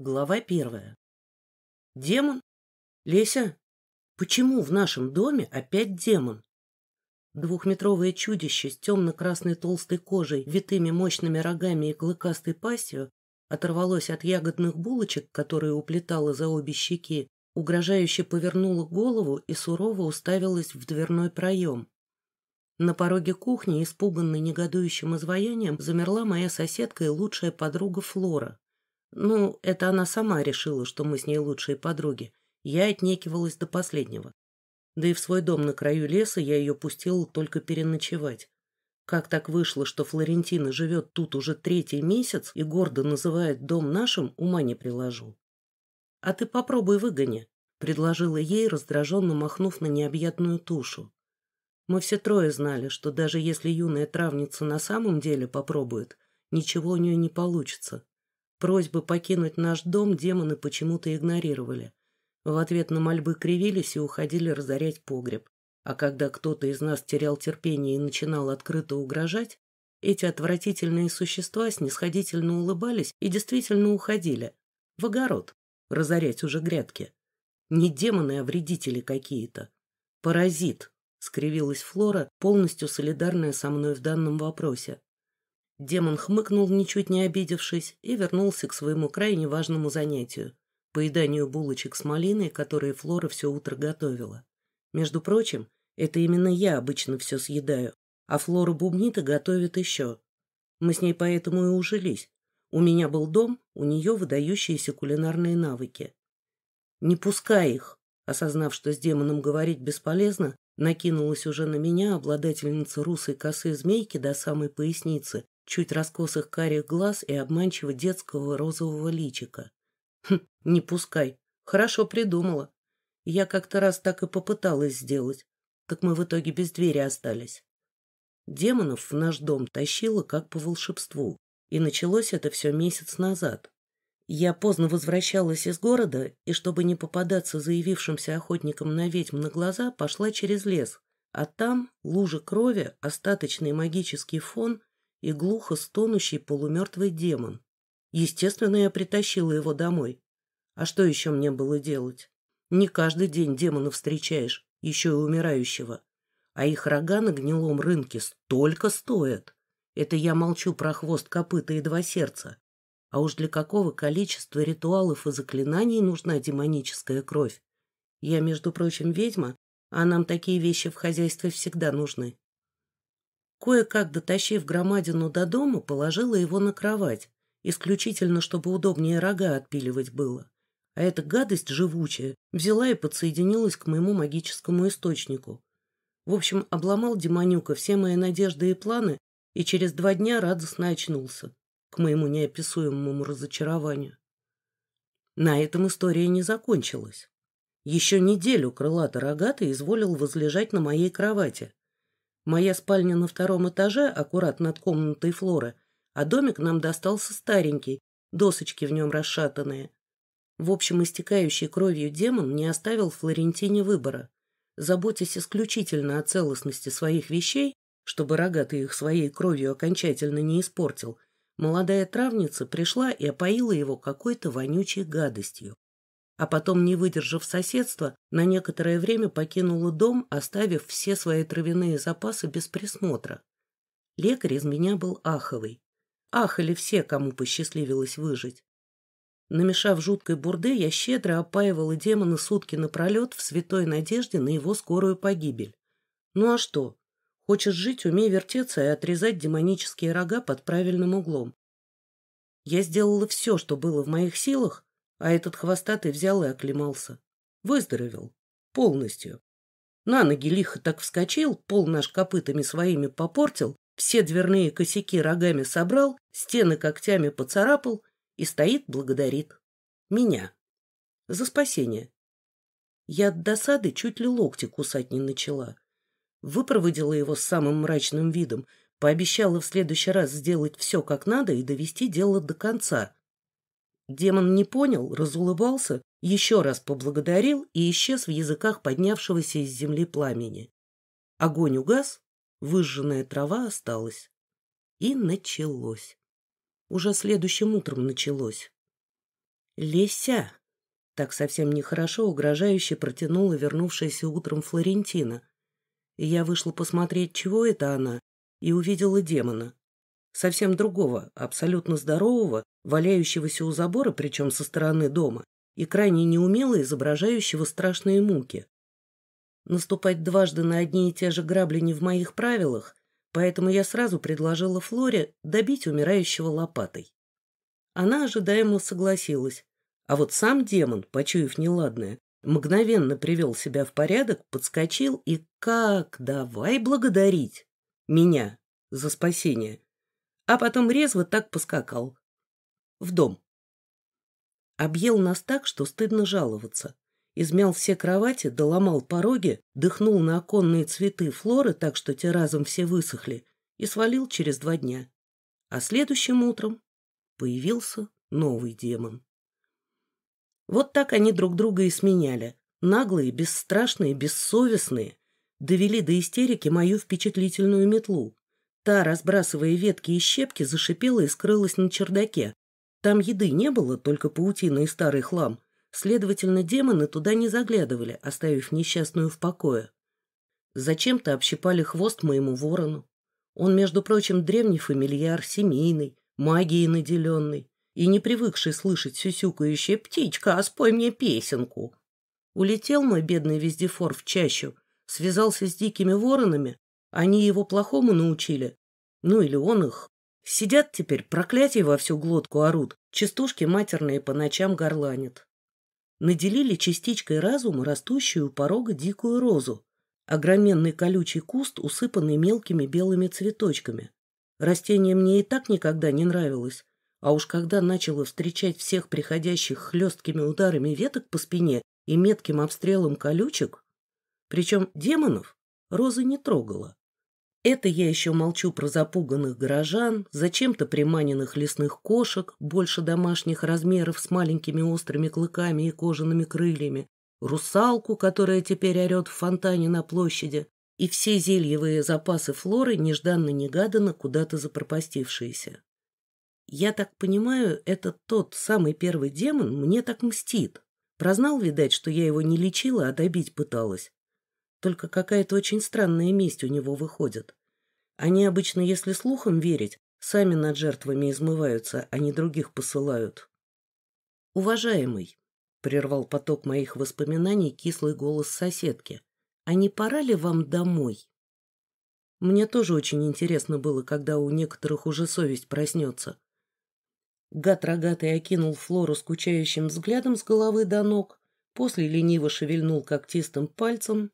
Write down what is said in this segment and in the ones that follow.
Глава первая. Демон? Леся, почему в нашем доме опять демон? Двухметровое чудище с темно-красной толстой кожей, витыми мощными рогами и клыкастой пастью оторвалось от ягодных булочек, которые уплетало за обе щеки, угрожающе повернуло голову и сурово уставилось в дверной проем. На пороге кухни, испуганной негодующим изваянием, замерла моя соседка и лучшая подруга Флора. Ну, это она сама решила, что мы с ней лучшие подруги. Я отнекивалась до последнего. Да и в свой дом на краю леса я ее пустила только переночевать. Как так вышло, что Флорентина живет тут уже третий месяц и гордо называет дом нашим, ума не приложу. «А ты попробуй выгони», — предложила ей, раздраженно махнув на необъятную тушу. Мы все трое знали, что даже если юная травница на самом деле попробует, ничего у нее не получится. Просьбы покинуть наш дом демоны почему-то игнорировали. В ответ на мольбы кривились и уходили разорять погреб. А когда кто-то из нас терял терпение и начинал открыто угрожать, эти отвратительные существа снисходительно улыбались и действительно уходили. В огород. Разорять уже грядки. Не демоны, а вредители какие-то. Паразит, — скривилась Флора, полностью солидарная со мной в данном вопросе. Демон хмыкнул, ничуть не обидевшись, и вернулся к своему крайне важному занятию – поеданию булочек с малиной, которые Флора все утро готовила. Между прочим, это именно я обычно все съедаю, а Флора бубнит готовит еще. Мы с ней поэтому и ужились. У меня был дом, у нее выдающиеся кулинарные навыки. «Не пускай их!» Осознав, что с демоном говорить бесполезно, накинулась уже на меня обладательница русой косы змейки до самой поясницы чуть раскосых карих глаз и обманчиво детского розового личика. Хм, не пускай. Хорошо придумала. Я как-то раз так и попыталась сделать, так мы в итоге без двери остались. Демонов в наш дом тащило как по волшебству, и началось это все месяц назад. Я поздно возвращалась из города, и чтобы не попадаться заявившимся охотникам на ведьм на глаза, пошла через лес, а там лужи крови, остаточный магический фон — и глухо стонущий полумертвый демон. Естественно, я притащила его домой. А что еще мне было делать? Не каждый день демонов встречаешь, еще и умирающего. А их рога на гнилом рынке столько стоят. Это я молчу про хвост, копыта и два сердца. А уж для какого количества ритуалов и заклинаний нужна демоническая кровь? Я, между прочим, ведьма, а нам такие вещи в хозяйстве всегда нужны. Кое-как дотащив громадину до дома, положила его на кровать, исключительно чтобы удобнее рога отпиливать было. А эта гадость живучая взяла и подсоединилась к моему магическому источнику. В общем, обломал Демонюка все мои надежды и планы, и через два дня радостно очнулся, к моему неописуемому разочарованию. На этом история не закончилась. Еще неделю крылатый рогатый изволил возлежать на моей кровати, Моя спальня на втором этаже, аккурат над комнатой Флоры, а домик нам достался старенький, досочки в нем расшатанные. В общем, истекающий кровью демон не оставил Флорентине выбора. Заботясь исключительно о целостности своих вещей, чтобы рогатый их своей кровью окончательно не испортил, молодая травница пришла и опоила его какой-то вонючей гадостью а потом, не выдержав соседства, на некоторое время покинула дом, оставив все свои травяные запасы без присмотра. Лекарь из меня был аховый. Ахали все, кому посчастливилось выжить. Намешав жуткой бурды, я щедро опаивала демона сутки напролет в святой надежде на его скорую погибель. Ну а что? Хочешь жить, умей вертеться и отрезать демонические рога под правильным углом. Я сделала все, что было в моих силах, а этот хвостатый взял и оклемался. Выздоровел. Полностью. На ноги лихо так вскочил, пол наш копытами своими попортил, все дверные косяки рогами собрал, стены когтями поцарапал и стоит благодарит. Меня. За спасение. Я от досады чуть ли локти кусать не начала. Выпроводила его с самым мрачным видом, пообещала в следующий раз сделать все как надо и довести дело до конца, Демон не понял, разулыбался, еще раз поблагодарил и исчез в языках поднявшегося из земли пламени. Огонь угас, выжженная трава осталась. И началось. Уже следующим утром началось. «Леся!» — так совсем нехорошо угрожающе протянула вернувшаяся утром Флорентина. я вышла посмотреть, чего это она, и увидела демона совсем другого, абсолютно здорового, валяющегося у забора, причем со стороны дома, и крайне неумело изображающего страшные муки. Наступать дважды на одни и те же грабли не в моих правилах, поэтому я сразу предложила Флоре добить умирающего лопатой. Она ожидаемо согласилась, а вот сам демон, почуяв неладное, мгновенно привел себя в порядок, подскочил и как давай благодарить меня за спасение а потом резво так поскакал. В дом. Объел нас так, что стыдно жаловаться. Измял все кровати, доломал пороги, дыхнул на оконные цветы флоры так, что те разом все высохли, и свалил через два дня. А следующим утром появился новый демон. Вот так они друг друга и сменяли. Наглые, бесстрашные, бессовестные. Довели до истерики мою впечатлительную метлу. Та, разбрасывая ветки и щепки, зашипела и скрылась на чердаке. Там еды не было, только паутина и старый хлам. Следовательно, демоны туда не заглядывали, оставив несчастную в покое. Зачем-то общипали хвост моему ворону. Он, между прочим, древний фамильяр, семейный, магией наделенный и не привыкший слышать сюсюкающее «Птичка, а спой мне песенку!». Улетел мой бедный вездефор в чащу, связался с дикими воронами они его плохому научили. Ну или он их. Сидят теперь, проклятие во всю глотку орут, частушки матерные по ночам горланят. Наделили частичкой разума растущую у порога дикую розу, огроменный колючий куст, усыпанный мелкими белыми цветочками. Растение мне и так никогда не нравилось, а уж когда начало встречать всех приходящих хлесткими ударами веток по спине и метким обстрелом колючек, причем демонов, розы не трогала. Это я еще молчу про запуганных горожан, зачем-то приманенных лесных кошек, больше домашних размеров с маленькими острыми клыками и кожаными крыльями, русалку, которая теперь орет в фонтане на площади, и все зельевые запасы флоры, нежданно-негаданно куда-то запропастившиеся. Я так понимаю, это тот самый первый демон мне так мстит. Прознал, видать, что я его не лечила, а добить пыталась. Только какая-то очень странная месть у него выходит. Они обычно, если слухам верить, сами над жертвами измываются, а не других посылают. «Уважаемый», — прервал поток моих воспоминаний кислый голос соседки, «а не пора ли вам домой?» Мне тоже очень интересно было, когда у некоторых уже совесть проснется. Гад рогатый окинул Флору скучающим взглядом с головы до ног, после лениво шевельнул когтистым пальцем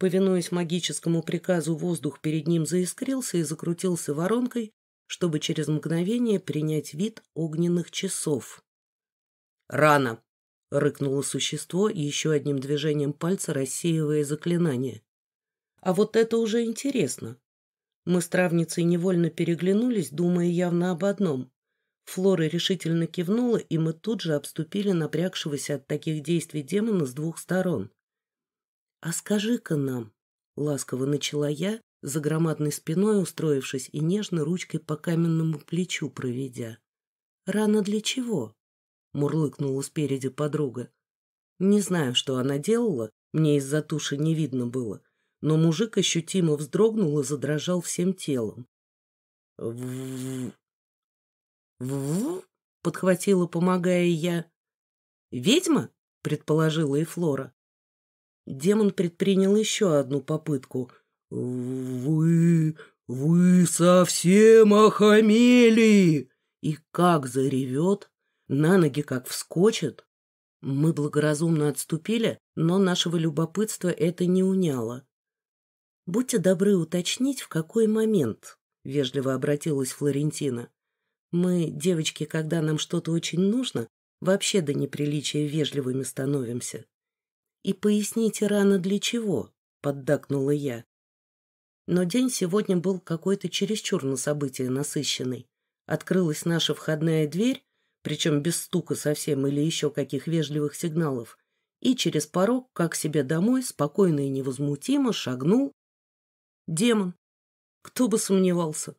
Повинуясь магическому приказу, воздух перед ним заискрился и закрутился воронкой, чтобы через мгновение принять вид огненных часов. «Рано!» — рыкнуло существо, еще одним движением пальца рассеивая заклинание. «А вот это уже интересно!» Мы с травницей невольно переглянулись, думая явно об одном. Флора решительно кивнула, и мы тут же обступили напрягшегося от таких действий демона с двух сторон. «А скажи-ка нам», — ласково начала я, за громадной спиной устроившись и нежно ручкой по каменному плечу проведя. «Рано для чего?» — мурлыкнула спереди подруга. Не знаю, что она делала, мне из-за туши не видно было, но мужик ощутимо вздрогнул и задрожал всем телом. «В-в-в...» «В-в-в...» в подхватила, помогая я. «Ведьма?» — предположила и Флора. Демон предпринял еще одну попытку. «Вы... вы совсем охамели!» И как заревет, на ноги как вскочит. Мы благоразумно отступили, но нашего любопытства это не уняло. «Будьте добры уточнить, в какой момент», — вежливо обратилась Флорентина. «Мы, девочки, когда нам что-то очень нужно, вообще до неприличия вежливыми становимся» и поясните рано для чего», — поддакнула я. Но день сегодня был какой-то чересчур на события насыщенный. Открылась наша входная дверь, причем без стука совсем или еще каких вежливых сигналов, и через порог, как себе домой, спокойно и невозмутимо шагнул демон. Кто бы сомневался.